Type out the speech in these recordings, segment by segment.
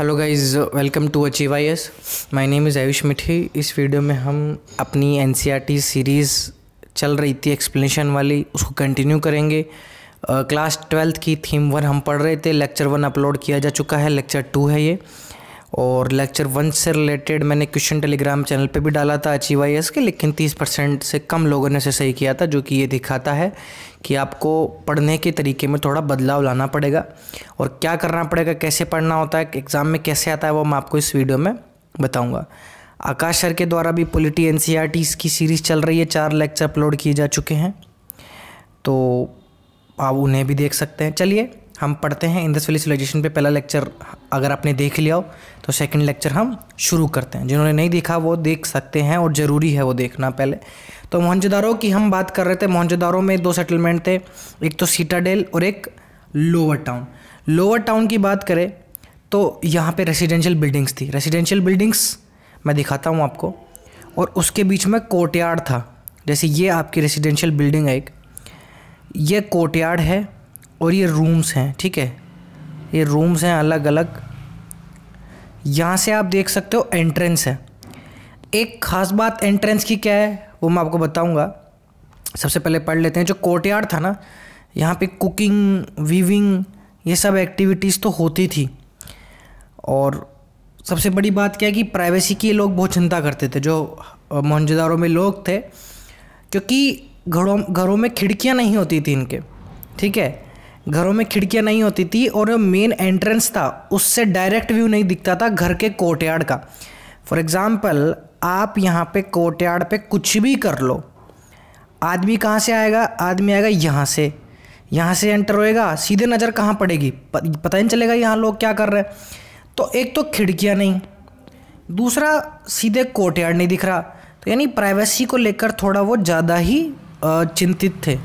hello guys welcome to achieve I S my name is Ayush Mithi इस video में हम अपनी एन सीरीज़ e चल रही थी एक्सप्लेनेशन वाली उसको कंटिन्यू करेंगे क्लास uh, ट्वेल्थ की थीम वन हम पढ़ रहे थे लेक्चर वन अपलोड किया जा चुका है लेक्चर टू है ये और लेक्चर वन से रिलेटेड मैंने क्वेश्चन टेलीग्राम चैनल पे भी डाला था अचीव आई एस के लेकिन तीस परसेंट से कम लोगों ने इसे सही किया था जो कि ये दिखाता है कि आपको पढ़ने के तरीके में थोड़ा बदलाव लाना पड़ेगा और क्या करना पड़ेगा कैसे पढ़ना होता है एग्ज़ाम में कैसे आता है वो मैं आपको इस वीडियो में बताऊँगा आकाश सर के द्वारा भी पोलिटी एन की सीरीज़ चल रही है चार लेक्चर अपलोड किए जा चुके हैं तो आप उन्हें भी देख सकते हैं चलिए हम पढ़ते हैं इंदस वैली सिविलाइजेशन पे पहला लेक्चर अगर आपने देख लिया हो तो सेकंड लेक्चर हम शुरू करते हैं जिन्होंने नहीं देखा वो देख सकते हैं और ज़रूरी है वो देखना पहले तो मोहनजोदारो की हम बात कर रहे थे मोहनजोदारो में दो सेटलमेंट थे एक तो सीटाडेल और एक लोअर टाउन लोअर टाउन की बात करें तो यहाँ पे रेसिडेंशियल बिल्डिंग्स थी रेसिडेंशियल बिल्डिंग्स मैं दिखाता हूँ आपको और उसके बीच में कोर्टयार्ड था जैसे ये आपकी रेसिडेंशियल बिल्डिंग है एक ये कोर्टयार्ड है और ये रूम्स हैं ठीक है ये रूम्स हैं अलग अलग यहाँ से आप देख सकते हो एंट्रेंस है एक ख़ास बात एंट्रेंस की क्या है वो मैं आपको बताऊँगा सबसे पहले पढ़ लेते हैं जो कोर्टयार्ड था ना यहाँ पे कुकिंग वीविंग ये सब एक्टिविटीज़ तो होती थी और सबसे बड़ी बात क्या है कि प्राइवेसी की लोग बहुत चिंता करते थे जो मोहनजेदारों में लोग थे क्योंकि घरों घरों में खिड़कियाँ नहीं होती थी इनके ठीक है घरों में खिड़कियाँ नहीं होती थी और मेन एंट्रेंस था उससे डायरेक्ट व्यू नहीं दिखता था घर के कोर्टयार्ड का फॉर एग्ज़ाम्पल आप यहाँ पे कोर्ट यार्ड पर कुछ भी कर लो आदमी कहाँ से आएगा आदमी आएगा यहाँ से यहाँ से एंटर होएगा सीधे नज़र कहाँ पड़ेगी पता ही नहीं चलेगा यहाँ लोग क्या कर रहे हैं तो एक तो खिड़कियाँ नहीं दूसरा सीधे कोर्ट यार्ड नहीं दिख रहा तो यानी प्राइवेसी को लेकर थोड़ा वो ज़्यादा ही चिंतित थे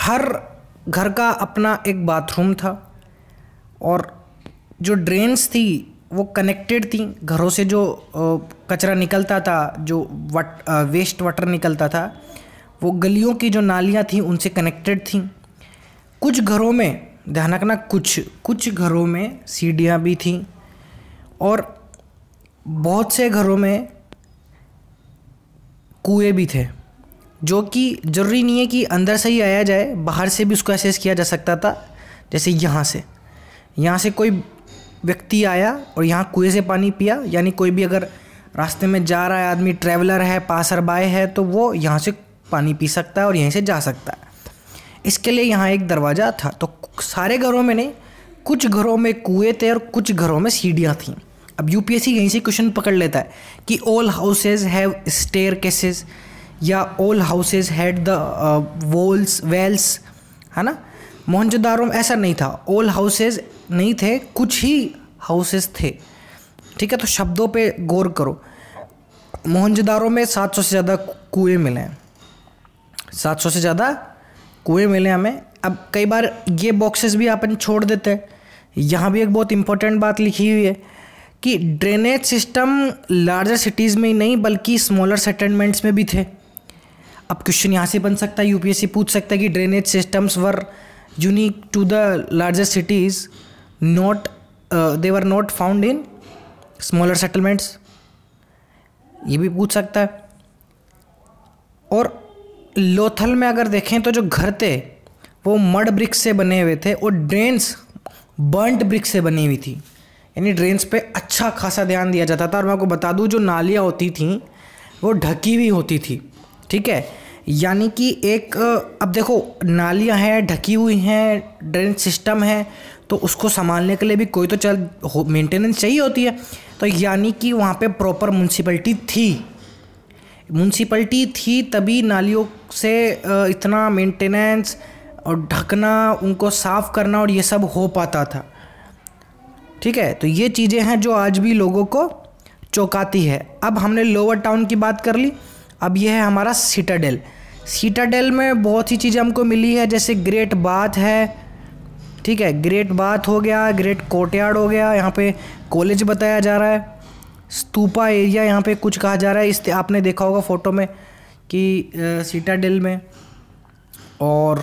हर घर का अपना एक बाथरूम था और जो ड्रेन्स थी वो कनेक्टेड थी घरों से जो कचरा निकलता था जो वट वेस्ट वाटर निकलता था वो गलियों की जो नालियाँ थी उनसे कनेक्टेड थी कुछ घरों में ध्यान रखना कुछ कुछ घरों में सीढ़ियाँ भी थीं और बहुत से घरों में कुएँ भी थे जो कि ज़रूरी नहीं है कि अंदर से ही आया जाए बाहर से भी उसको एक्सेस किया जा सकता था जैसे यहाँ से यहाँ से कोई व्यक्ति आया और यहाँ कुएँ से पानी पिया यानी कोई भी अगर रास्ते में जा रहा है आदमी ट्रैवलर है पासर बाय है तो वो यहाँ से पानी पी सकता है और यहीं से जा सकता है इसके लिए यहाँ एक दरवाज़ा था तो सारे घरों में नहीं कुछ घरों में कुएँ थे और कुछ घरों में सीढ़ियाँ थीं अब यू यहीं से क्वेश्चन पकड़ लेता है कि all houses have staircases या all houses had the walls wells है ना मोहनजोदारो में ऐसा नहीं था ऑल हाउसेज नहीं थे कुछ ही हाउसेस थे ठीक है तो शब्दों पे गौर करो मोहनजोदारों में 700 से ज़्यादा कुएं मिले हैं 700 से ज़्यादा कुएं मिले हमें अब कई बार ये बॉक्सेस भी अपन छोड़ देते हैं यहाँ भी एक बहुत इंपॉर्टेंट बात लिखी हुई है कि ड्रेनेज सिस्टम लार्जर सिटीज़ में ही नहीं बल्कि स्मॉलर सेटलमेंट्स में भी थे अब क्वेश्चन यहाँ से बन सकता है यूपीएससी पूछ सकता है कि drainage systems were unique to the largest cities not they were not found in smaller settlements ये भी पूछ सकता है और लोथल में अगर देखें तो जो घर थे वो मड ब्रिक्स से बने हुए थे और ड्रेन्स बर्ंट ब्रिक्स से बनी हुई थी यानी ड्रेन्स पे अच्छा खासा ध्यान दिया जाता था और मैं आपको बता दूँ जो नालियाँ होती थी वो ढकी हुई होती थी ठीक है यानी कि एक अब देखो नालियाँ हैं ढकी हुई हैं ड्रेन सिस्टम है तो उसको संभालने के लिए भी कोई तो चल मेंटेनेंस चाहिए होती है तो यानी कि वहाँ पे प्रॉपर म्यूनसिपलिटी थी म्यूनसिपलिटी थी तभी नालियों से इतना मेंटेनेंस और ढकना उनको साफ़ करना और ये सब हो पाता था ठीक है तो ये चीज़ें हैं जो आज भी लोगों को चौंकाती है अब हमने लोअर टाउन की बात कर ली अब यह है हमारा सीटाडेल सीटाडेल में बहुत सी चीज़ें हमको मिली है जैसे ग्रेट बाथ है ठीक है ग्रेट बाथ हो गया ग्रेट कोर्टयार्ड हो गया यहाँ पे कॉलेज बताया जा रहा है स्तूपा एरिया यहाँ पे कुछ कहा जा रहा है इस आपने देखा होगा फ़ोटो में कि सीटाडेल में और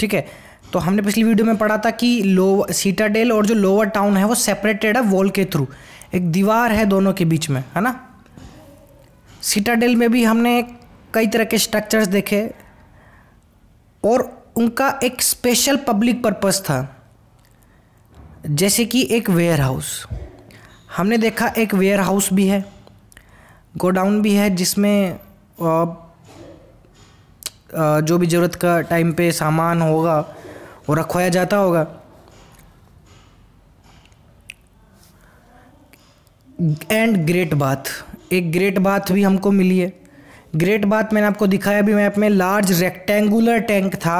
ठीक है तो हमने पिछली वीडियो में पढ़ा था कि लो सीटाडेल और जो लोअर टाउन है वो सेपरेटेड है वॉल के थ्रू एक दीवार है दोनों के बीच में है ना सीटाडेल में भी हमने कई तरह के स्ट्रक्चर्स देखे और उनका एक स्पेशल पब्लिक पर्पस था जैसे कि एक वेयर हाउस हमने देखा एक वेयर हाउस भी है गोडाउन भी है जिसमें जो भी ज़रूरत का टाइम पे सामान होगा वो रखवाया जाता होगा एंड ग्रेट बाथ एक ग्रेट बाथ भी हमको मिली है ग्रेट बाथ मैंने आपको दिखाया भी मैप में लार्ज रेक्टेंगुलर टैंक था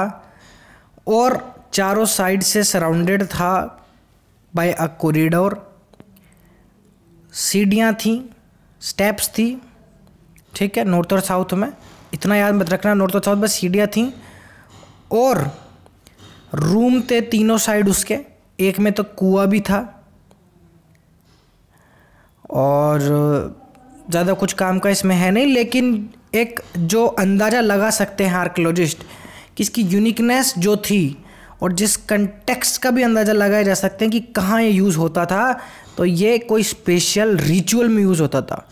और चारों साइड से सराउंडेड था बाय अ कॉरिडोर सीढ़ियाँ थी स्टेप्स थी ठीक है नॉर्थ और साउथ में इतना याद मत रखना नॉर्थ और साउथ में सीढ़ियाँ थी और रूम थे तीनों साइड उसके एक में तो कुआ भी था और ज़्यादा कुछ काम का इसमें है नहीं लेकिन एक जो अंदाज़ा लगा सकते हैं आर्कोलॉजिस्ट कि इसकी यूनिकनेस जो थी और जिस कंटेक्स्ट का भी अंदाज़ा लगाया जा सकते हैं कि कहाँ ये यूज़ होता था तो ये कोई स्पेशल रिचुअल में यूज़ होता था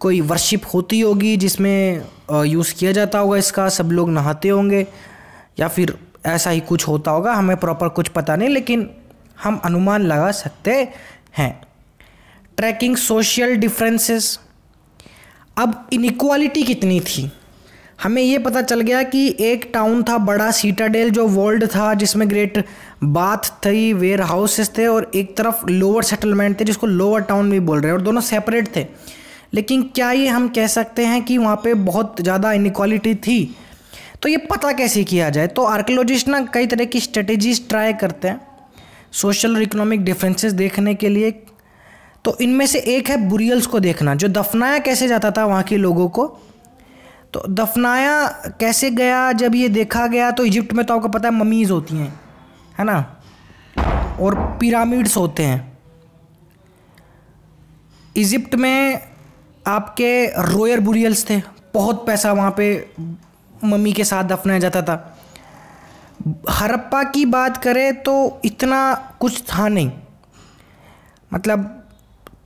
कोई वर्शिप होती होगी जिसमें यूज़ किया जाता होगा इसका सब लोग नहाते होंगे या फिर ऐसा ही कुछ होता होगा हमें प्रॉपर कुछ पता नहीं लेकिन हम अनुमान लगा सकते हैं ट्रैकिंग सोशल डिफरेंसेस अब इनक्वालिटी कितनी थी हमें ये पता चल गया कि एक टाउन था बड़ा सीटाडेल जो वर्ल्ड था जिसमें ग्रेट बाथ थी वेयर हाउसेस थे और एक तरफ लोअर सेटलमेंट थे जिसको लोअर टाउन भी बोल रहे हैं और दोनों सेपरेट थे लेकिन क्या ये हम कह सकते हैं कि वहाँ पे बहुत ज़्यादा इनक्वालिटी थी तो ये पता कैसे किया जाए तो आर्कोलॉजिस्ट ना कई तरह की स्ट्रेटजीज ट्राई करते हैं सोशल और इकोनॉमिक डिफरेंसेस देखने के लिए तो इनमें से एक है बुरियल्स को देखना जो दफनाया कैसे जाता था वहाँ के लोगों को तो दफनाया कैसे गया जब ये देखा गया तो इजिप्ट में तो आपको पता है ममीज़ होती हैं है ना और पिरामिड्स होते हैं इजिप्ट में आपके रोयर बुरियल्स थे बहुत पैसा वहाँ पे मम्मी के साथ दफनाया जाता था हरप्पा की बात करें तो इतना कुछ था नहीं मतलब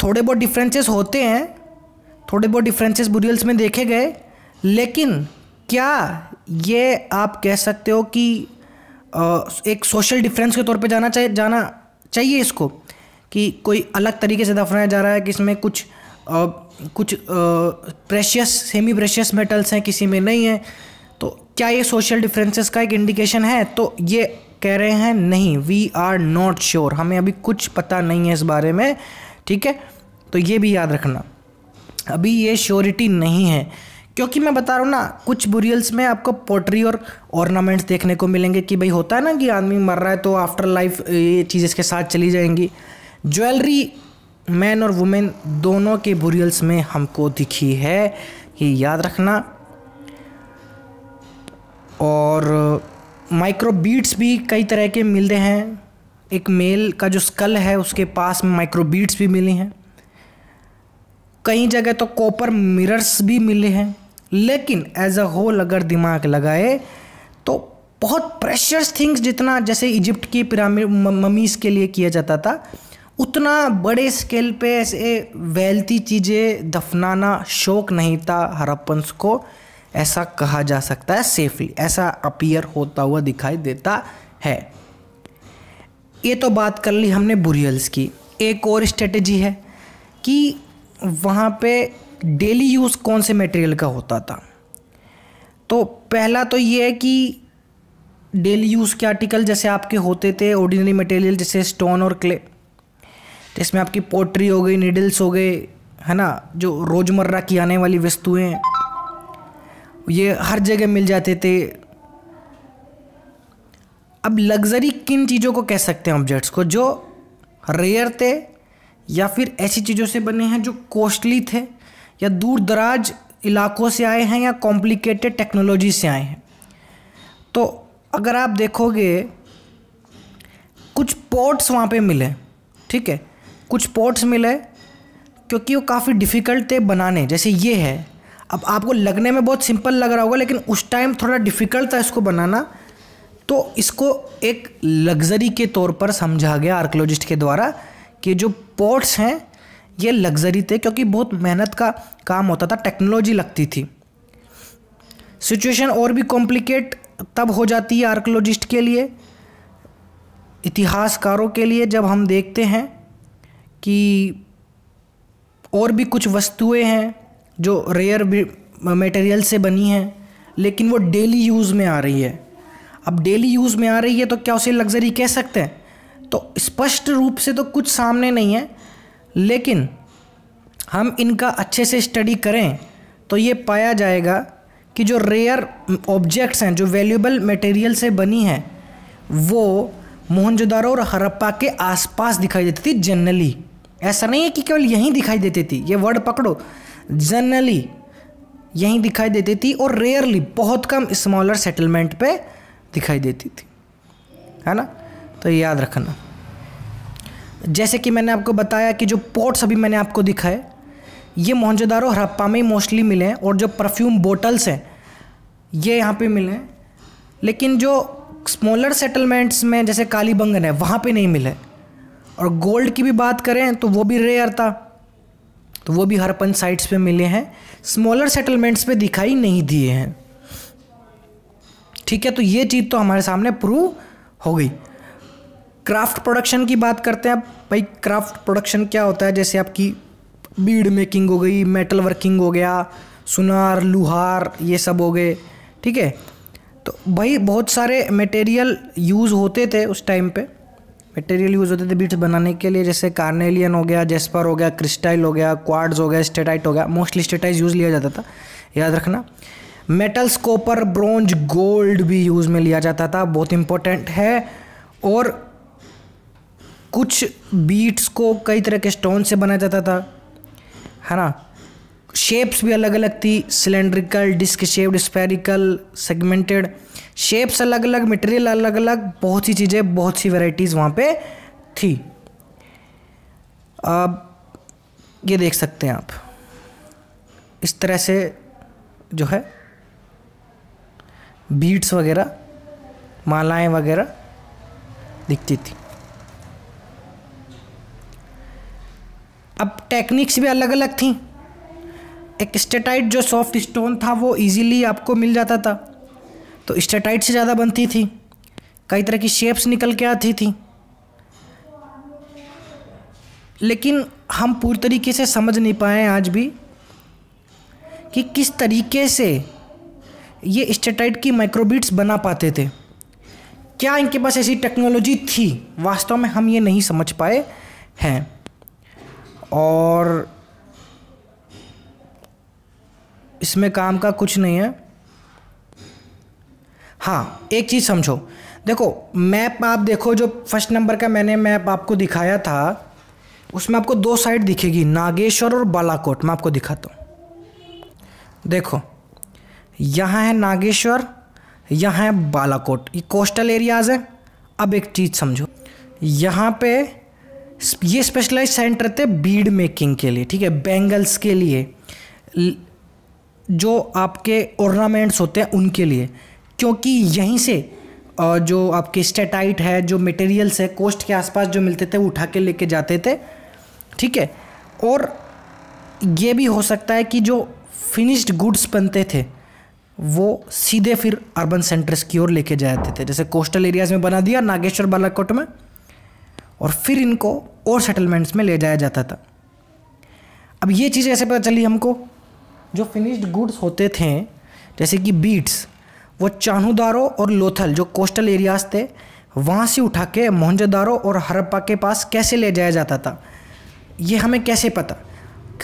थोड़े बहुत डिफरेंसेस होते हैं थोड़े बहुत डिफरेंसेस बुरियल्स में देखे गए लेकिन क्या ये आप कह सकते हो कि एक सोशल डिफरेंस के तौर पे जाना चाहिए जाना चाहिए इसको कि कोई अलग तरीके से दफनाया जा रहा है कि इसमें कुछ आ, कुछ प्रेशियस सेमी प्रेशियस मेटल्स हैं किसी में नहीं है तो क्या ये सोशल डिफरेंसेस का एक इंडिकेशन है तो ये कह रहे हैं नहीं वी आर नॉट श्योर हमें अभी कुछ पता नहीं है इस बारे में ठीक है तो ये भी याद रखना अभी ये श्योरिटी नहीं है क्योंकि मैं बता रहा हूँ ना कुछ बुरियल्स में आपको पोट्री और ऑर्नामेंट्स देखने को मिलेंगे कि भाई होता है ना कि आदमी मर रहा है तो आफ्टर लाइफ ये चीज़ इसके साथ चली जाएंगी ज्वेलरी मैन और वुमेन दोनों के बुरियल्स में हमको दिखी है ये याद रखना और माइक्रोबीट्स भी कई तरह के मिलते हैं एक मेल का जो स्कल है उसके पास में माइक्रोबीट्स भी मिली हैं कई जगह तो कॉपर मिरर्स भी मिले हैं लेकिन एज अ होल अगर दिमाग लगाए तो बहुत प्रेशर्स थिंग्स जितना जैसे इजिप्ट की पिरामिड ममीज़ के लिए किया जाता था उतना बड़े स्केल पे ऐसे वेल्थी चीज़ें दफनाना शौक नहीं था हरप्पन्स को ऐसा कहा जा सकता है सेफली ऐसा अपीयर होता हुआ दिखाई देता है ये तो बात कर ली हमने बुरियल्स की एक और स्ट्रेटजी है कि वहाँ पे डेली यूज़ कौन से मटेरियल का होता था तो पहला तो ये है कि डेली यूज़ के आर्टिकल जैसे आपके होते थे ऑर्डिनरी मटेरियल जैसे स्टोन और क्ले जिसमें तो आपकी पोट्री हो गई निडल्स हो गए है ना जो रोज़मर्रा की आने वाली वस्तुएं ये हर जगह मिल जाते थे अब लग्जरी किन चीज़ों को कह सकते हैं ऑब्जेक्ट्स को जो रेयर थे या फिर ऐसी चीज़ों से बने हैं जो कॉस्टली थे या दूर दराज इलाकों से आए हैं या कॉम्प्लिकेटेड टेक्नोलॉजी से आए हैं तो अगर आप देखोगे कुछ पोर्ट्स वहाँ पे मिले ठीक है कुछ पोर्ट्स मिले क्योंकि वो काफ़ी डिफ़िकल्ट थे बनाने जैसे ये है अब आपको लगने में बहुत सिंपल लग रहा होगा लेकिन उस टाइम थोड़ा डिफ़िकल्ट था इसको बनाना तो इसको एक लग्जरी के तौर पर समझा गया आर्कोलॉजिस्ट के द्वारा कि जो पोर्ट्स हैं ये लग्जरी थे क्योंकि बहुत मेहनत का काम होता था टेक्नोलॉजी लगती थी सिचुएशन और भी कॉम्प्लिकेट तब हो जाती है आर्कोलॉजिस्ट के लिए इतिहासकारों के लिए जब हम देखते हैं कि और भी कुछ वस्तुएं हैं जो रेयर मटेरियल से बनी हैं लेकिन वो डेली यूज़ में आ रही है अब डेली यूज़ में आ रही है तो क्या उसे लग्जरी कह सकते हैं तो स्पष्ट रूप से तो कुछ सामने नहीं है लेकिन हम इनका अच्छे से स्टडी करें तो ये पाया जाएगा कि जो रेयर ऑब्जेक्ट्स हैं जो वैल्यूबल मटेरियल से बनी हैं वो मोहनजोदारो और हरप्पा के आसपास दिखाई देती थी जनरली ऐसा नहीं है कि केवल यहीं दिखाई देती थी ये वर्ड पकड़ो जनरली यहीं दिखाई देती थी और रेयरली बहुत कम स्मॉलर सेटलमेंट पे दिखाई देती थी है ना तो याद रखना जैसे कि मैंने आपको बताया कि जो पॉट्स अभी मैंने आपको दिखाए ये मोहनजोदारो हरप्पा में ही मोस्टली मिले हैं और जो परफ्यूम बोटल्स हैं ये यहाँ पे मिले हैं लेकिन जो स्मॉलर सेटलमेंट्स में जैसे कालीबंगन है वहाँ पे नहीं मिले और गोल्ड की भी बात करें तो वो भी रेयर था तो वो भी हरपन साइट्स पे मिले हैं स्मॉलर सेटलमेंट्स पे दिखाई नहीं दिए हैं ठीक है तो ये चीज़ तो हमारे सामने प्रूव हो गई क्राफ्ट प्रोडक्शन की बात करते हैं भाई क्राफ्ट प्रोडक्शन क्या होता है जैसे आपकी बीड मेकिंग हो गई मेटल वर्किंग हो गया सुनार लुहार ये सब हो गए ठीक है तो भाई बहुत सारे मटेरियल यूज़ होते थे उस टाइम पे मटेरियल यूज़ होते थे बीट्स बनाने के लिए जैसे कार्नेलियन हो गया जेस्पर हो गया क्रिस्टाइल हो गया क्वाड्स हो गया स्टेटाइट हो गया मोस्टली स्टेटाइज यूज़ लिया जाता था याद रखना मेटल्स कॉपर ब्रॉन्ज गोल्ड भी यूज़ में लिया जाता था बहुत इंपॉर्टेंट है और कुछ बीट्स को कई तरह के स्टोन से बनाया जाता था है ना शेप्स भी अलग अलग थी cylindrical disc shaped spherical segmented shapes अलग अलग मटेरियल अलग अलग बहुत सी चीज़ें बहुत सी वेराइटीज़ वहाँ पे थी अब ये देख सकते हैं आप इस तरह से जो है बीट्स वगैरह मालाएं वगैरह दिखती थी अब टेक्निक्स भी अलग अलग थी एक स्टेटाइट जो सॉफ्ट स्टोन था वो इजीली आपको मिल जाता था तो स्टेटाइट से ज़्यादा बनती थी कई तरह की शेप्स निकल के आती थी लेकिन हम पूरी तरीके से समझ नहीं पाए आज भी कि किस तरीके से ये स्टेटाइट की माइक्रोबीट्स बना पाते थे क्या इनके पास ऐसी टेक्नोलॉजी थी वास्तव में हम ये नहीं समझ पाए हैं और इसमें काम का कुछ नहीं है हाँ एक चीज़ समझो देखो मैप आप देखो जो फर्स्ट नंबर का मैंने मैप आपको दिखाया था उसमें आपको दो साइड दिखेगी नागेश्वर और बालाकोट मैं आपको दिखाता हूँ देखो यहाँ है नागेश्वर यहाँ है बालाकोट ये कोस्टल एरियाज़ है अब एक चीज़ समझो यहाँ पे ये स्पेशलाइज सेंटर थे बीड मेकिंग के लिए ठीक है बैंगल्स के लिए जो आपके ऑर्नामेंट्स होते हैं उनके लिए क्योंकि यहीं से जो आपके स्टेटाइट है जो मटेरियल्स है कोस्ट के आसपास जो मिलते थे वो उठा के लेके जाते थे ठीक है और ये भी हो सकता है कि जो फिनिश्ड गुड्स बनते थे वो सीधे फिर अर्बन सेंटर्स की ओर लेके जाते थे जैसे कोस्टल एरियाज़ में बना दिया नागेश्वर बालाकोट में और फिर इनको और सेटलमेंट्स में ले जाया जाता था अब ये चीज़ ऐसे पता चली हमको जो फिनिश्ड गुड्स होते थे जैसे कि बीट्स वो चानूदारों और लोथल जो कोस्टल एरियाज थे वहाँ से उठा के मोहनजोदारो और हरप्पा के पास कैसे ले जाया जाता था ये हमें कैसे पता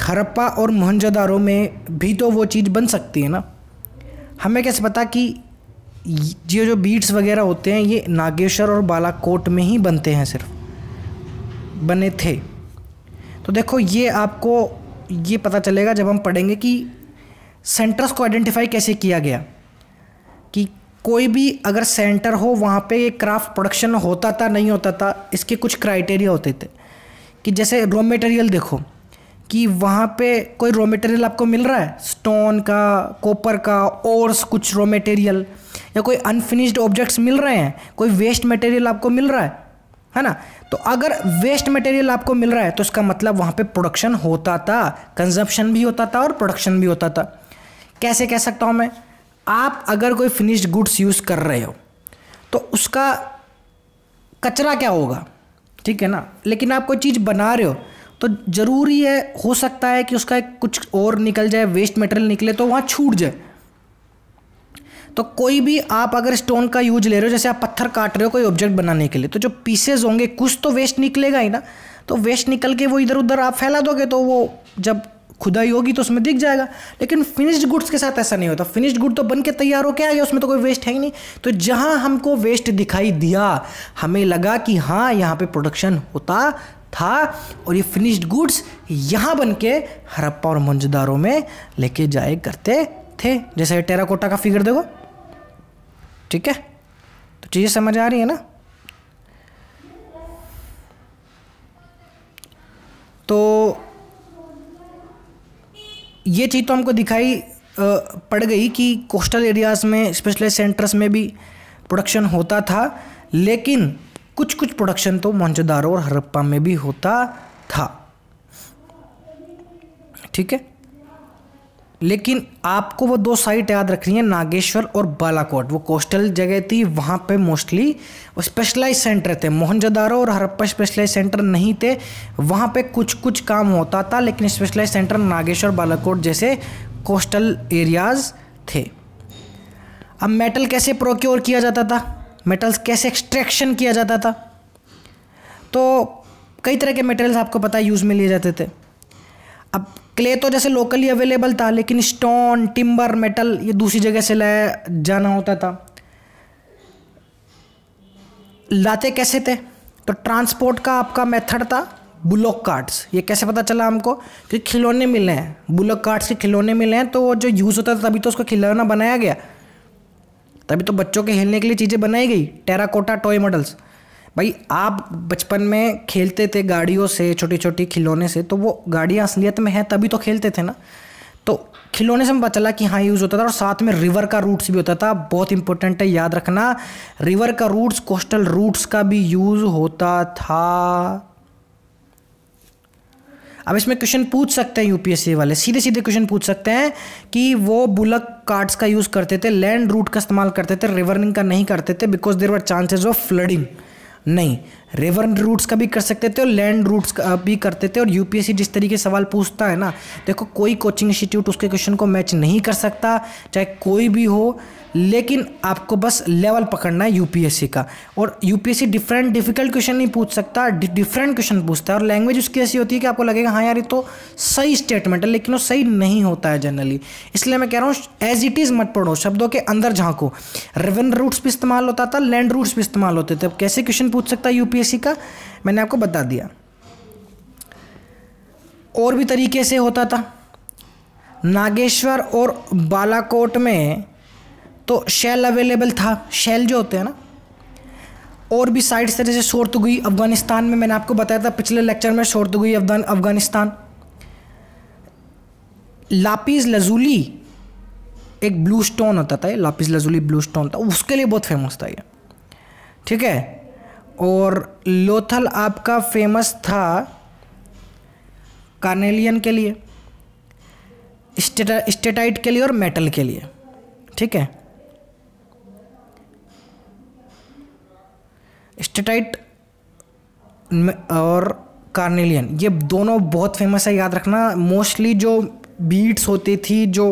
हरप्पा और मोहनजोदारो में भी तो वो चीज़ बन सकती है ना हमें कैसे पता कि ये जो बीट्स वगैरह होते हैं ये नागेश्वर और बालाकोट में ही बनते हैं सिर्फ बने थे तो देखो ये आपको ये पता चलेगा जब हम पढ़ेंगे कि सेंटर्स को आइडेंटिफाई कैसे किया गया कि कोई भी अगर सेंटर हो वहाँ पे ये क्राफ्ट प्रोडक्शन होता था नहीं होता था इसके कुछ क्राइटेरिया होते थे कि जैसे रॉ मटेरियल देखो कि वहाँ पे कोई रॉ मटेरियल आपको मिल रहा है स्टोन का कॉपर का ओर्स कुछ रॉ मटेरियल या कोई अनफिनिश्ड ऑब्जेक्ट्स मिल रहे हैं कोई वेस्ट मटेरियल आपको मिल रहा है है ना तो अगर वेस्ट मटेरियल आपको मिल रहा है तो इसका मतलब वहाँ पे प्रोडक्शन होता था कंजप्शन भी होता था और प्रोडक्शन भी होता था कैसे कह सकता हूँ मैं आप अगर कोई फिनिश्ड गुड्स यूज़ कर रहे हो तो उसका कचरा क्या होगा ठीक है ना लेकिन आप कोई चीज़ बना रहे हो तो ज़रूरी है हो सकता है कि उसका कुछ और निकल जाए वेस्ट मटेरियल निकले तो वहाँ छूट जाए तो कोई भी आप अगर स्टोन का यूज ले रहे हो जैसे आप पत्थर काट रहे हो कोई ऑब्जेक्ट बनाने के लिए तो जो पीसेज होंगे कुछ तो वेस्ट निकलेगा ही ना तो वेस्ट निकल के वो इधर उधर आप फैला दोगे तो वो जब खुदाई होगी तो उसमें दिख जाएगा लेकिन फिनिश्ड गुड्स के साथ ऐसा नहीं होता फिनिश्ड गुड तो बन के तैयार होकर क्या गया उसमें तो कोई वेस्ट है ही नहीं तो जहाँ हमको वेस्ट दिखाई दिया हमें लगा कि हाँ यहाँ पे प्रोडक्शन होता था और ये फिनिश्ड गुड्स यहाँ बन के हड़प्पा और मंजदारों में लेके जाए करते थे जैसे टेराकोटा का फिगर देखो ठीक है तो चीज़ें समझ आ रही है ना तो ये चीज़ तो हमको दिखाई पड़ गई कि कोस्टल एरियाज़ में स्पेशलाइज सेंटर्स में भी प्रोडक्शन होता था लेकिन कुछ कुछ प्रोडक्शन तो मोहनजोदारो और हरप्पा में भी होता था ठीक है लेकिन आपको वो दो साइट याद रखनी है नागेश्वर और बालाकोट वो कोस्टल जगह थी वहाँ पे मोस्टली स्पेशलाइज सेंटर थे मोहनजोदारो और हरप्पा स्पेशलाइज सेंटर नहीं थे वहाँ पे कुछ कुछ काम होता था लेकिन स्पेशलाइज सेंटर नागेश्वर बालाकोट जैसे कोस्टल एरियाज थे अब मेटल कैसे प्रोक्योर किया जाता था मेटल्स कैसे एक्सट्रैक्शन किया जाता था तो कई तरह के मेटल्स आपको पता यूज़ में लिए जाते थे अब क्ले तो जैसे लोकली अवेलेबल था लेकिन स्टोन टिम्बर मेटल ये दूसरी जगह से लाया जाना होता था लाते कैसे थे तो ट्रांसपोर्ट का आपका मेथड था बुलॉक कार्ड्स ये कैसे पता चला हमको कि खिलौने मिले हैं बुलॉक कार्ड्स के खिलौने मिले हैं तो वो जो यूज़ होता था तभी तो उसको खिलौना बनाया गया तभी तो बच्चों के खेलने के लिए चीज़ें बनाई गई टेराकोटा टॉय मॉडल्स भाई आप बचपन में खेलते थे गाड़ियों से छोटी छोटी खिलौने से तो वो गाड़ियाँ असलियत में हैं तभी तो खेलते थे ना तो खिलौने से हमें पता चला कि हाँ यूज़ होता था और साथ में रिवर का रूट्स भी होता था बहुत इंपॉर्टेंट है याद रखना रिवर का रूट्स कोस्टल रूट्स का भी यूज़ होता था अब इसमें क्वेश्चन पूछ सकते हैं यूपीएससी वाले सीधे सीधे क्वेश्चन पूछ सकते हैं कि वो बुलक कार्ड्स का यूज़ करते थे लैंड रूट का इस्तेमाल करते थे रिवरनिंग का नहीं करते थे because there were chances of flooding नहीं रिवर रूट्स का भी कर सकते थे और लैंड रूट्स का भी करते थे और यूपीएससी जिस तरीके सवाल पूछता है ना देखो कोई कोचिंग इंस्टीट्यूट उसके क्वेश्चन को मैच नहीं कर सकता चाहे कोई भी हो लेकिन आपको बस लेवल पकड़ना है यूपीएससी का और यूपीएससी डिफरेंट डिफिकल्ट क्वेश्चन नहीं पूछ सकता डिफरेंट क्वेश्चन पूछता है और लैंग्वेज उसकी ऐसी होती है कि आपको लगेगा हाँ यार ये तो सही स्टेटमेंट है लेकिन वो सही नहीं होता है जनरली इसलिए मैं कह रहा हूँ एज इट इज़ मत पढ़ो शब्दों के अंदर झांको रेवन रूट्स भी इस्तेमाल होता था लैंड रूट्स भी इस्तेमाल होते थे अब कैसे क्वेश्चन पूछ सकता है यूपीएससी का मैंने आपको बता दिया और भी तरीके से होता था नागेश्वर और बालाकोट में तो शेल अवेलेबल था शेल जो होते हैं ना और भी साइड से जैसे शोरतुगई अफ़गानिस्तान में मैंने आपको बताया था पिछले लेक्चर में शोरतुगई अफगान अफ़गानिस्तान लापिस लजूली एक ब्लू स्टोन होता था ये लापिस लजूली ब्लू स्टोन था उसके लिए बहुत फेमस था ये ठीक है और लोथल आपका फेमस था कार्नेलियन के लिए स्टेटाइट के लिए और मेटल के लिए ठीक है स्टेटाइट और कार्नेलियन ये दोनों बहुत फेमस है याद रखना मोस्टली जो बीट्स होती थी जो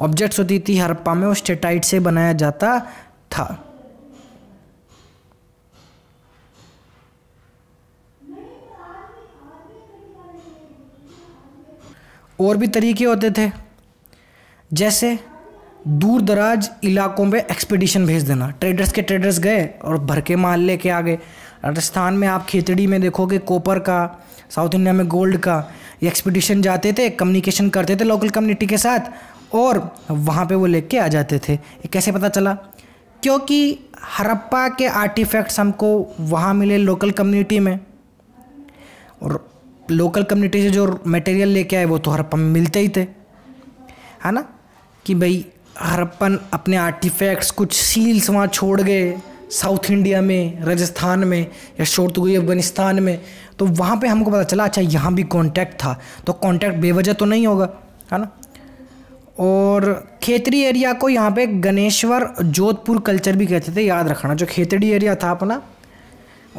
ऑब्जेक्ट्स होती थी हरप्पा में वो स्टेटाइट से बनाया जाता था और भी तरीके होते थे जैसे दूर दराज इलाकों में एक्सपीडिशन भेज देना ट्रेडर्स के ट्रेडर्स गए और भर के माल लेके आ गए राजस्थान में आप खेतड़ी में देखोगे कॉपर का साउथ इंडिया में गोल्ड का ये एक्सपीडिशन जाते थे कम्युनिकेशन करते थे लोकल कम्युनिटी के साथ और वहाँ पे वो लेके आ जाते थे ये कैसे पता चला क्योंकि हरप्पा के आर्टिफैक्ट्स हमको वहाँ मिले लोकल कम्युनिटी में और लोकल कम्युनिटी से जो मटेरियल लेके आए वो तो हरप्पा में मिलते ही थे है ना कि भाई हरप्पन अपने आर्टिफैक्ट्स कुछ सील्स वहाँ छोड़ गए साउथ इंडिया में राजस्थान में या शोरत गई अफगानिस्तान में तो वहाँ पे हमको पता चला अच्छा यहाँ भी कांटेक्ट था तो कांटेक्ट बेवजह तो नहीं होगा है ना और खेतरी एरिया को यहाँ पे गणेश्वर जोधपुर कल्चर भी कहते थे याद रखना जो खेतड़ी एरिया था अपना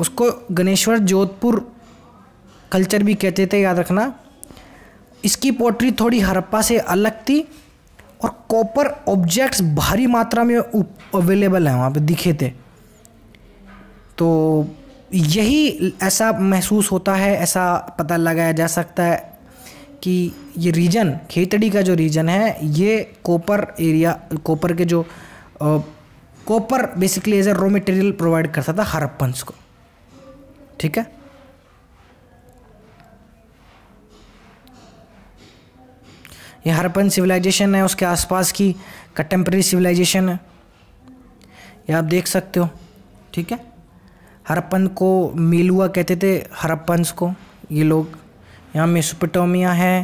उसको गणेश्वर जोधपुर कल्चर भी कहते थे याद रखना इसकी पोट्री थोड़ी हरप्पा से अलग थी और कॉपर ऑब्जेक्ट्स भारी मात्रा में अवेलेबल हैं वहाँ पे दिखे थे तो यही ऐसा महसूस होता है ऐसा पता लगाया जा सकता है कि ये रीजन खेतड़ी का जो रीजन है ये कॉपर एरिया कॉपर के जो copper basically as a raw material provide करता था हरप्पन्स को ठीक है ये हरपन सिविलाइजेशन है उसके आसपास की कंटेम्प्रेरी सिविलाइजेशन है ये आप देख सकते हो ठीक है हरपन को मेलुआ कहते थे हरपन्स को ये लोग यहाँ मेसोपोटामिया है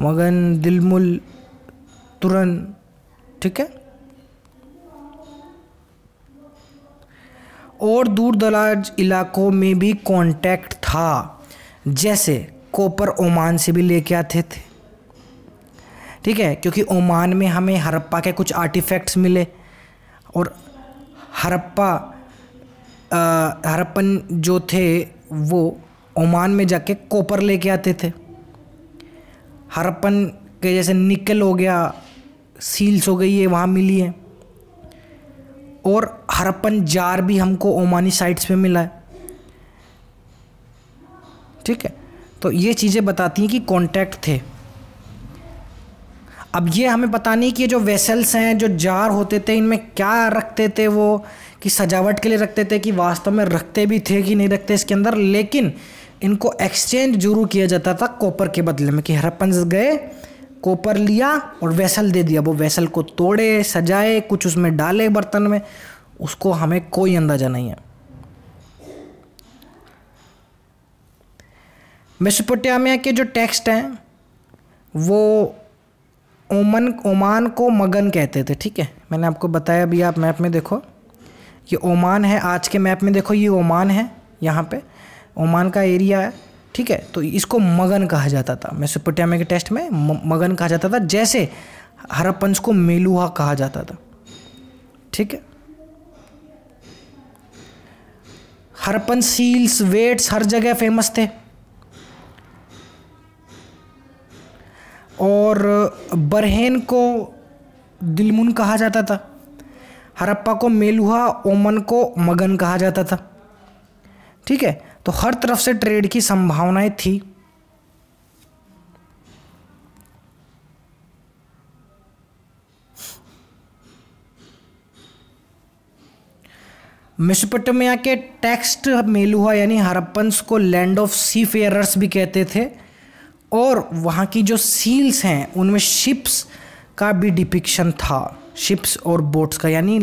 मगन दिलमुल तुरन ठीक है और दूर दराज इलाकों में भी कांटेक्ट था जैसे कोपर ओमान से भी लेके आते थे ठीक है क्योंकि ओमान में हमें हरप्पा के कुछ आर्टिफैक्ट्स मिले और हरप्पा हरप्पन जो थे वो ओमान में जाके कॉपर लेके आते थे हरप्पन के जैसे निकल हो गया सील्स हो गई है वहाँ मिली है और हरप्पन जार भी हमको ओमानी साइट्स पे मिला है ठीक है तो ये चीज़ें बताती हैं कि कॉन्टैक्ट थे अब ये हमें पता नहीं कि जो वेसल्स हैं जो जार होते थे इनमें क्या रखते थे वो कि सजावट के लिए रखते थे कि वास्तव में रखते भी थे कि नहीं रखते इसके अंदर लेकिन इनको एक्सचेंज जरूर किया जाता था कॉपर के बदले में कि हरपन गए कॉपर लिया और वेसल दे दिया वो वेसल को तोड़े सजाए कुछ उसमें डाले बर्तन में उसको हमें कोई अंदाज़ा नहीं है मेसोपोटामिया के जो टेक्स्ट हैं वो ओमन ओमान को मगन कहते थे ठीक है मैंने आपको बताया अभी आप मैप में देखो ये ओमान है आज के मैप में देखो ये ओमान है यहाँ पे ओमान का एरिया है ठीक है तो इसको मगन कहा जाता था मेसोपोटामिया के टेस्ट में मगन कहा जाता था जैसे हरपंच को मेलुहा कहा जाता था ठीक है हरपंच सील्स वेट्स हर जगह फेमस थे और बरहेन को दिलमुन कहा जाता था हरप्पा को मेलुहा ओमन को मगन कहा जाता था ठीक है तो हर तरफ से ट्रेड की संभावनाएं थी मेसोपोटामिया के टेक्स्ट मेलुहा यानी हरप्पन्स को लैंड ऑफ सी फेयरर्स भी कहते थे और वहाँ की जो सील्स हैं उनमें शिप्स का भी डिपिक्शन था शिप्स और बोट्स का यानी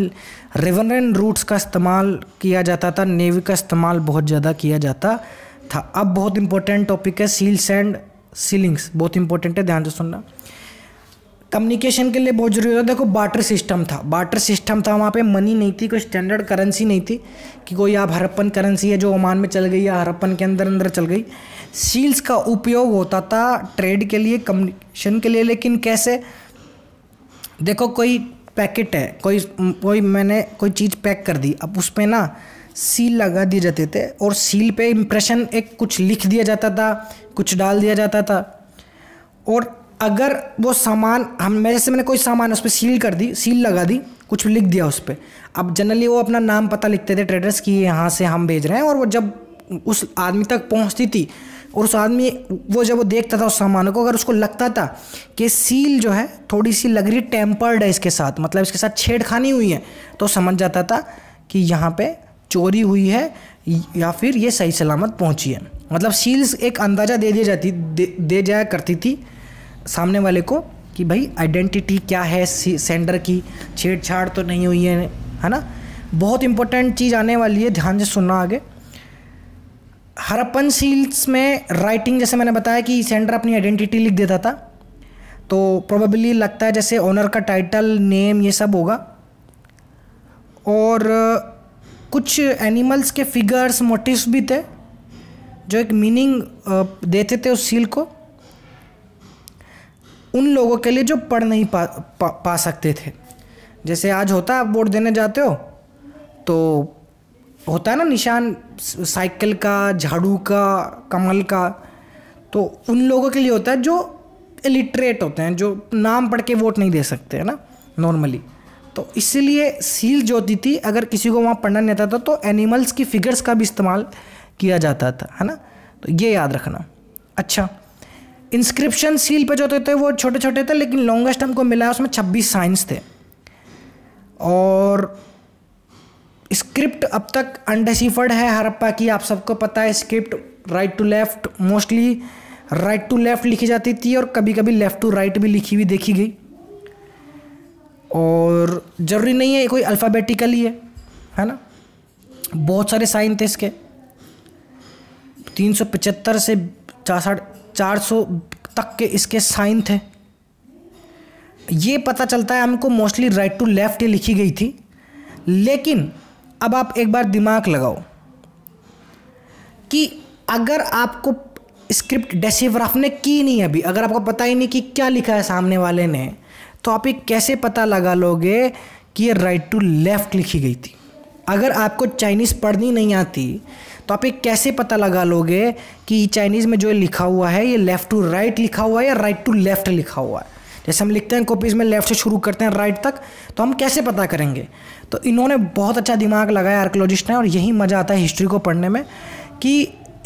रिवर एंड रूट्स का इस्तेमाल किया जाता था नेवी का इस्तेमाल बहुत ज़्यादा किया जाता था अब बहुत इंपॉर्टेंट टॉपिक है सील्स एंड सीलिंग्स बहुत इंपॉर्टेंट है ध्यान से सुनना कम्युनिकेशन के लिए बहुत जरूरी था देखो बाटर सिस्टम था बाटर सिस्टम था वहाँ पे मनी नहीं थी कोई स्टैंडर्ड करेंसी नहीं थी कि कोई आप हरप्पन करेंसी है जो ओमान में चल गई या हरप्पन के अंदर अंदर चल गई सील्स का उपयोग होता था ट्रेड के लिए कम्युनिकेशन के लिए लेकिन कैसे देखो कोई पैकेट है कोई कोई मैंने कोई चीज़ पैक कर दी अब उस पर ना सील लगा दिए जाते थे और सील पे इम्प्रेशन एक कुछ लिख दिया जाता था कुछ डाल दिया जाता था और अगर वो सामान हम मेरे से मैंने कोई सामान उस पर सील कर दी सील लगा दी कुछ लिख दिया उस पर अब जनरली वो अपना नाम पता लिखते थे ट्रेडर्स की यहाँ से हम भेज रहे हैं और वो जब उस आदमी तक पहुँचती थी और उस आदमी वो जब वो देखता था उस सामान को अगर उसको लगता था कि सील जो है थोड़ी सी लग रही टेम्पर्ड है इसके साथ मतलब इसके साथ छेड़खानी हुई है तो समझ जाता था कि यहाँ पे चोरी हुई है या फिर ये सही सलामत पहुँची है मतलब सील्स एक अंदाज़ा दे दी जाती दे, दे जाया करती थी सामने वाले को कि भाई आइडेंटिटी क्या है सेंडर की छेड़छाड़ तो नहीं हुई है है ना बहुत इंपॉर्टेंट चीज़ आने वाली है ध्यान से सुनना आगे हरप्पन सील्स में राइटिंग जैसे मैंने बताया कि सेंडर अपनी आइडेंटिटी लिख देता था तो प्रोबेबली लगता है जैसे ओनर का टाइटल नेम ये सब होगा और कुछ एनिमल्स के फिगर्स मोटिव्स भी थे जो एक मीनिंग देते थे उस सील को उन लोगों के लिए जो पढ़ नहीं पा पा, पा सकते थे जैसे आज होता है आप वोट देने जाते हो तो होता है ना निशान साइकिल का झाड़ू का कमल का तो उन लोगों के लिए होता है जो इलिटरेट होते हैं जो नाम पढ़ के वोट नहीं दे सकते है ना नॉर्मली तो इसलिए सील जो होती थी अगर किसी को वहाँ पढ़ना नहीं आता था तो एनिमल्स की फिगर्स का भी इस्तेमाल किया जाता था है ना तो ये याद रखना अच्छा इंस्क्रिप्शन सील पे जो होते थे तो वो छोटे छोटे थे लेकिन लॉन्गेस्ट हमको मिला उसमें छब्बीस साइंस थे और स्क्रिप्ट अब तक अनडेसीफर्ड है हरप्पा की आप सबको पता है script right to left mostly right to left लिखी जाती थी और कभी कभी लेफ़्ट टू राइट भी लिखी हुई देखी गई और ज़रूरी नहीं है कोई ही है है ना बहुत सारे साइन थे इसके तीन सौ पचहत्तर से चौसठ 400 तक के इसके साइन थे ये पता चलता है हमको मोस्टली राइट टू लेफ्ट ये लिखी गई थी लेकिन अब आप एक बार दिमाग लगाओ कि अगर आपको स्क्रिप्ट डेसीवराफ आपने की नहीं अभी अगर आपको पता ही नहीं कि क्या लिखा है सामने वाले ने तो आप ये कैसे पता लगा लोगे कि ये राइट टू लेफ़्ट लिखी गई थी अगर आपको चाइनीज़ पढ़नी नहीं आती तो आप एक कैसे पता लगा लोगे कि चाइनीज़ में जो लिखा हुआ है ये लेफ़्ट टू राइट लिखा हुआ है या राइट टू लेफ़्ट लिखा हुआ है जैसे हम लिखते हैं कॉपीज़ में लेफ़्ट से शुरू करते हैं राइट तक तो हम कैसे पता करेंगे तो इन्होंने बहुत अच्छा दिमाग लगाया आर्कोलॉजिस्ट ने और यही मज़ा आता है हिस्ट्री को पढ़ने में कि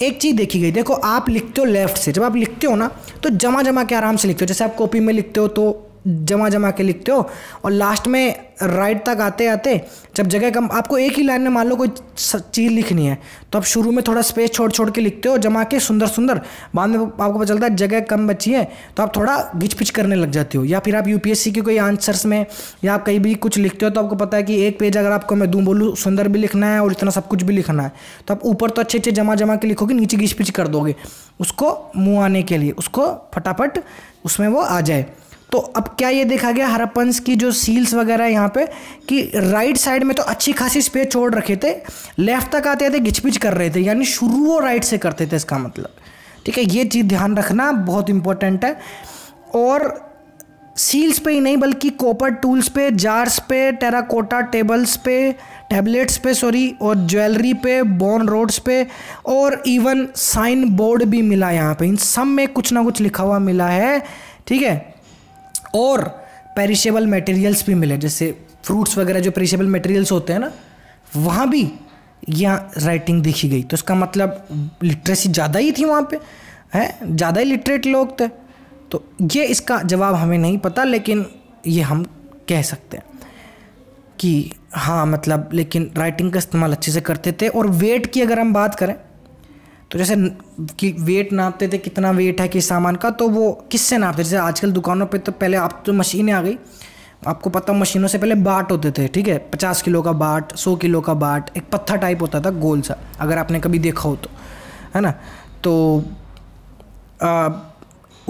एक चीज़ देखी गई देखो आप लिखते हो लेफ़्ट से जब आप लिखते हो ना तो जमा जमा के आराम से लिखते हो जैसे आप कॉपी में लिखते हो तो जमा जमा के लिखते हो और लास्ट में राइट तक आते आते जब जगह कम आपको एक ही लाइन में मान लो कोई चीज़ लिखनी है तो आप शुरू में थोड़ा स्पेस छोड़ छोड़ के लिखते हो जमा के सुंदर सुंदर बाद में आपको पता चलता है जगह कम बची है तो आप थोड़ा घिच पिच करने लग जाते हो या फिर आप यूपीएससी के कोई आंसर्स में या आप कहीं भी कुछ लिखते हो तो आपको पता है कि एक पेज अगर आपको मैं दूँ बोलूँ सुंदर भी लिखना है और इतना सब कुछ भी लिखना है तो आप ऊपर तो अच्छे अच्छे जमा जमा के लिखोगे नीचे घिच पिच कर दोगे उसको मुँह आने के लिए उसको फटाफट उसमें वो आ जाए तो अब क्या ये देखा गया हरपंस की जो सील्स वगैरह यहाँ पे कि राइट साइड में तो अच्छी खासी स्पेस छोड़ रखे थे लेफ्ट तक आते आते घिचपिच कर रहे थे यानी शुरू वो राइट से करते थे इसका मतलब ठीक है ये चीज़ ध्यान रखना बहुत इंपॉर्टेंट है और सील्स पे ही नहीं बल्कि कॉपर टूल्स पे जार्स पे टेराकोटा टेबल्स पे टैबलेट्स पे सॉरी और ज्वेलरी पे बॉन रोड्स पे और इवन साइन बोर्ड भी मिला यहाँ पे इन सब में कुछ ना कुछ लिखा हुआ मिला है ठीक है और पेरिशेबल मटेरियल्स भी मिले जैसे फ्रूट्स वगैरह जो पेरिशेबल मटेरियल्स होते हैं ना वहाँ भी यहाँ राइटिंग देखी गई तो इसका मतलब लिटरेसी ज़्यादा ही थी वहाँ पे हैं ज़्यादा ही लिटरेट लोग थे तो ये इसका जवाब हमें नहीं पता लेकिन ये हम कह सकते हैं कि हाँ मतलब लेकिन राइटिंग का इस्तेमाल अच्छे से करते थे और वेट की अगर हम बात करें तो जैसे कि वेट नापते थे कितना वेट है किस सामान का तो वो किससे नापते जैसे आजकल दुकानों पे तो पहले आप तो मशीनें आ गई आपको पता मशीनों से पहले बाट होते थे ठीक है पचास किलो का बाट सौ किलो का बाट एक पत्थर टाइप होता था गोल सा अगर आपने कभी देखा हो तो है ना तो आ,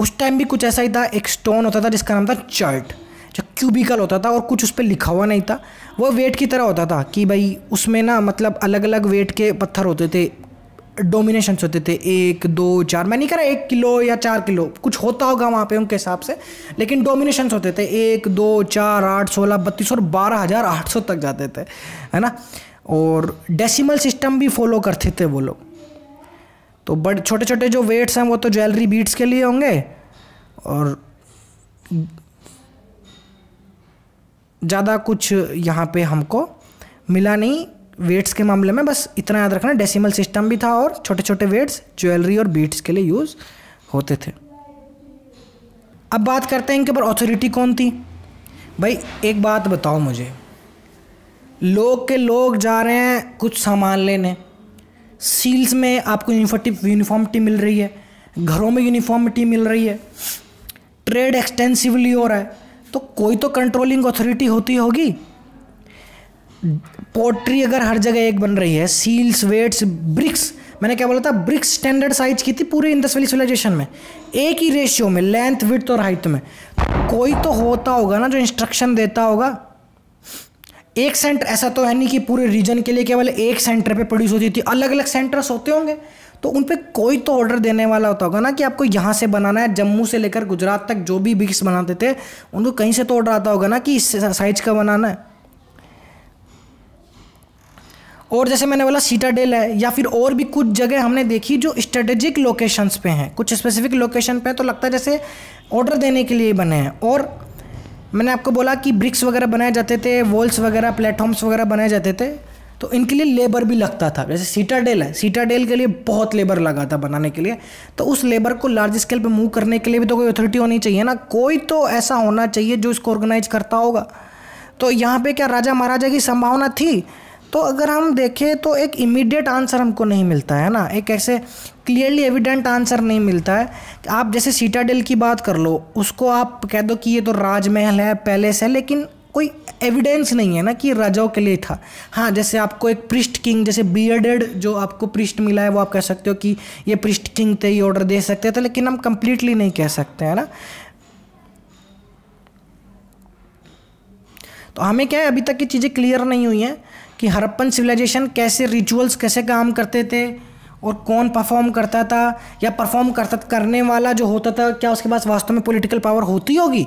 उस टाइम भी कुछ ऐसा ही था एक स्टोन होता था जिसका नाम था चर्ट जो क्यूबिकल होता था और कुछ उस पर लिखा हुआ नहीं था वो वेट की तरह होता था कि भाई उसमें ना मतलब अलग अलग वेट के पत्थर होते थे डोमिनेशंस होते थे एक दो चार मैं नहीं कह रहा एक किलो या चार किलो कुछ होता होगा वहाँ पे उनके हिसाब से लेकिन डोमिनेशंस होते थे एक दो चार आठ सोलह बत्तीस और बारह हज़ार आठ सौ तक जाते थे है ना और डेसिमल सिस्टम भी फॉलो करते थे वो लोग तो बड़े छोटे छोटे जो वेट्स हैं वो तो ज्वेलरी बीट्स के लिए होंगे और ज़्यादा कुछ यहाँ पे हमको मिला नहीं वेट्स के मामले में बस इतना याद रखना डेसिमल सिस्टम भी था और छोटे छोटे वेट्स ज्वेलरी और बीट्स के लिए यूज़ होते थे अब बात करते हैं इनके ऊपर अथॉरिटी कौन थी भाई एक बात बताओ मुझे लोग के लोग जा रहे हैं कुछ सामान लेने सील्स में आपको यूनिफॉर्मिटी मिल रही है घरों में यूनिफॉर्मिटी मिल रही है ट्रेड एक्सटेंसिवली हो रहा है तो कोई तो कंट्रोलिंग अथॉरिटी होती होगी पोट्री अगर हर जगह एक बन रही है सील्स वेट्स ब्रिक्स मैंने क्या बोला था ब्रिक्स स्टैंडर्ड साइज की थी पूरे इंडस वैली सिविलाइजेशन में एक ही रेशियो में लेंथ विथ और हाइट में कोई तो होता होगा ना जो इंस्ट्रक्शन देता होगा एक सेंटर ऐसा तो है नहीं कि पूरे रीजन के लिए केवल एक सेंटर पे प्रोड्यूस होती थी अलग अलग सेंटर्स होते होंगे तो उन पर कोई तो ऑर्डर देने वाला होता होगा ना कि आपको यहाँ से बनाना है जम्मू से लेकर गुजरात तक जो भी बिक्स बनाते थे उनको कहीं से तो ऑर्डर आता होगा ना कि इस साइज का बनाना है और जैसे मैंने बोला सीटाडेल है या फिर और भी कुछ जगह हमने देखी जो स्ट्रेटेजिक लोकेशंस पे हैं कुछ स्पेसिफिक लोकेशन पे तो लगता है जैसे ऑर्डर देने के लिए बने हैं और मैंने आपको बोला कि ब्रिक्स वगैरह बनाए जाते थे वॉल्स वगैरह प्लेटफॉर्म्स वगैरह बनाए जाते थे तो इनके लिए लेबर भी लगता था जैसे सीटाडेल है सीटाडेल के लिए बहुत लेबर लगा था बनाने के लिए तो उस लेबर को लार्ज स्केल पर मूव करने के लिए भी तो कोई अथॉरिटी होनी चाहिए ना कोई तो ऐसा होना चाहिए जो इसको ऑर्गेनाइज करता होगा तो यहाँ पे क्या राजा महाराजा की संभावना थी तो अगर हम देखें तो एक इमीडिएट आंसर हमको नहीं मिलता है ना एक ऐसे क्लियरली एविडेंट आंसर नहीं मिलता है आप जैसे सीटाडेल की बात कर लो उसको आप कह दो कि ये तो राजमहल है पैलेस है लेकिन कोई एविडेंस नहीं है ना कि राजाओं के लिए था हाँ जैसे आपको एक पृष्ठ किंग जैसे बियर्डेड जो आपको पृष्ठ मिला है वो आप कह सकते हो कि ये पृष्ठ किंग थे ये ऑर्डर दे सकते थे लेकिन हम कंप्लीटली नहीं कह सकते हैं ना तो हमें क्या है अभी तक की चीज़ें क्लियर नहीं हुई हैं कि हरप्पन सिविलाइजेशन कैसे रिचुअल्स कैसे काम करते थे और कौन परफॉर्म करता था या परफॉर्म करता करने वाला जो होता था क्या उसके पास वास्तव में पॉलिटिकल पावर होती होगी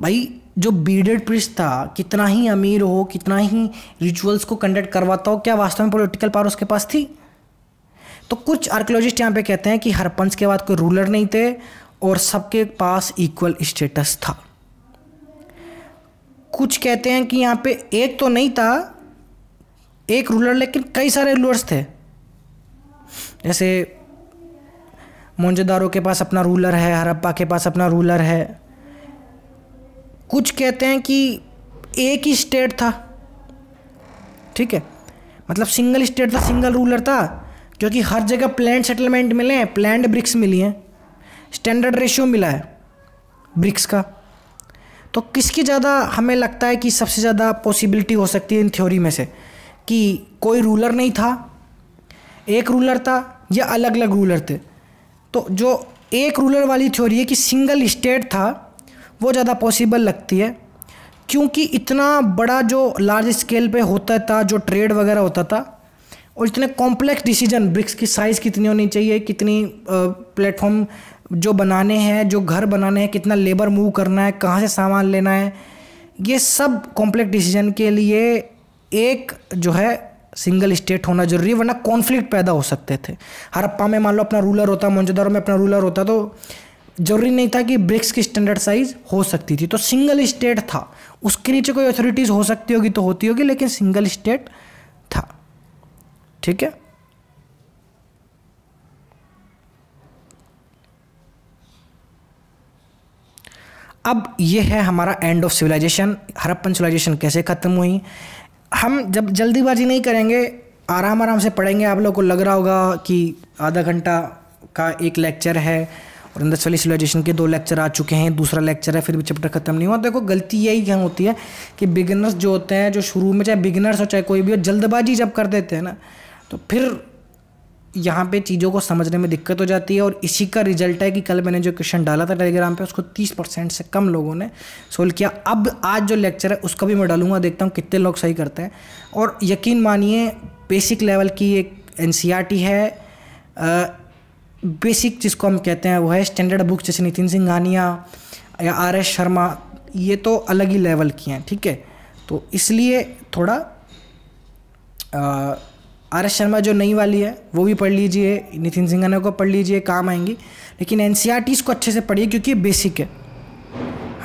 भाई जो बीडेड प्रिस्ट था कितना ही अमीर हो कितना ही रिचुअल्स को कंडक्ट करवाता हो क्या वास्तव में पॉलिटिकल पावर उसके पास थी तो कुछ आर्कोलॉजिस्ट यहाँ पे कहते हैं कि हरपंच के बाद कोई रूलर नहीं थे और सबके पास इक्वल स्टेटस था कुछ कहते हैं कि यहाँ पे एक तो नहीं था एक रूलर लेकिन कई सारे रूलर्स थे जैसे मोहनजोदारो के पास अपना रूलर है हरप्पा के पास अपना रूलर है कुछ कहते हैं कि एक ही स्टेट था ठीक है मतलब सिंगल स्टेट था सिंगल रूलर था क्योंकि हर जगह प्लैंड सेटलमेंट मिले हैं प्लैंड ब्रिक्स मिली हैं स्टैंडर्ड रेशियो मिला है ब्रिक्स का तो किसकी ज़्यादा हमें लगता है कि सबसे ज़्यादा पॉसिबिलिटी हो सकती है इन थ्योरी में से कि कोई रूलर नहीं था एक रूलर था या अलग अलग रूलर थे तो जो एक रूलर वाली थ्योरी है कि सिंगल स्टेट था वो ज़्यादा पॉसिबल लगती है क्योंकि इतना बड़ा जो लार्ज स्केल पे होता था जो ट्रेड वगैरह होता था और इतने कॉम्प्लेक्स डिसीजन ब्रिक्स की साइज़ कितनी होनी चाहिए कितनी प्लेटफॉर्म जो बनाने हैं जो घर बनाने हैं कितना लेबर मूव करना है कहाँ से सामान लेना है ये सब कॉम्प्लेक्स डिसीजन के लिए एक जो है सिंगल स्टेट होना जरूरी है वरना कॉन्फ्लिक्ट पैदा हो सकते थे हरप्पा में मान लो अपना रूलर होता मोहनजोदारो में अपना रूलर होता तो जरूरी नहीं था कि ब्रिक्स की स्टैंडर्ड साइज हो सकती थी तो सिंगल स्टेट था उसके नीचे कोई अथॉरिटीज़ हो सकती होगी तो होती होगी लेकिन सिंगल स्टेट था ठीक है अब ये है हमारा end of civilization Harappan civilization कैसे ख़त्म हुई हम जब जल्दीबाजी नहीं करेंगे आराम आराम से पढ़ेंगे आप लोग को लग रहा होगा कि आधा घंटा का एक लेक्चर है और इंदस वैली सिविलाइजेशन के दो लेक्चर आ चुके हैं दूसरा लेक्चर है फिर भी चैप्टर खत्म नहीं हुआ देखो गलती यही क्या होती है कि बिगिनर्स जो होते हैं जो शुरू में चाहे बिगिनर्स हो चाहे कोई भी हो जल्दबाजी जब कर देते हैं ना तो फिर यहाँ पे चीज़ों को समझने में दिक्कत हो जाती है और इसी का रिजल्ट है कि कल मैंने जो क्वेश्चन डाला था टेलीग्राम पे उसको 30 परसेंट से कम लोगों ने सोल्व किया अब आज जो लेक्चर है उसका भी मैं डालूंगा देखता हूँ कितने लोग सही करते हैं और यकीन मानिए बेसिक लेवल की एक एन e है आ, बेसिक जिसको हम कहते हैं वो है स्टैंडर्ड बुक्स जैसे नितिन सिंह गानिया या आर एस शर्मा ये तो अलग ही लेवल की हैं ठीक है तो इसलिए थोड़ा आ, आर एस शर्मा जो नई वाली है वो भी पढ़ लीजिए नितिन सिंघाना को पढ़ लीजिए काम आएंगी लेकिन एन सी को अच्छे से पढ़िए क्योंकि ये बेसिक है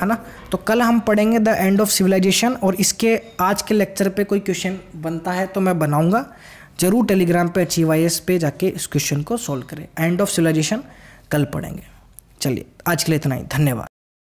है ना तो कल हम पढ़ेंगे द एंड ऑफ सिविलाइजेशन और इसके आज के लेक्चर पे कोई क्वेश्चन बनता है तो मैं बनाऊंगा ज़रूर टेलीग्राम पे एच आई एस पे जाके इस क्वेश्चन को सॉल्व करें एंड ऑफ सिविलाइजेशन कल पढ़ेंगे चलिए आज के लिए इतना ही धन्यवाद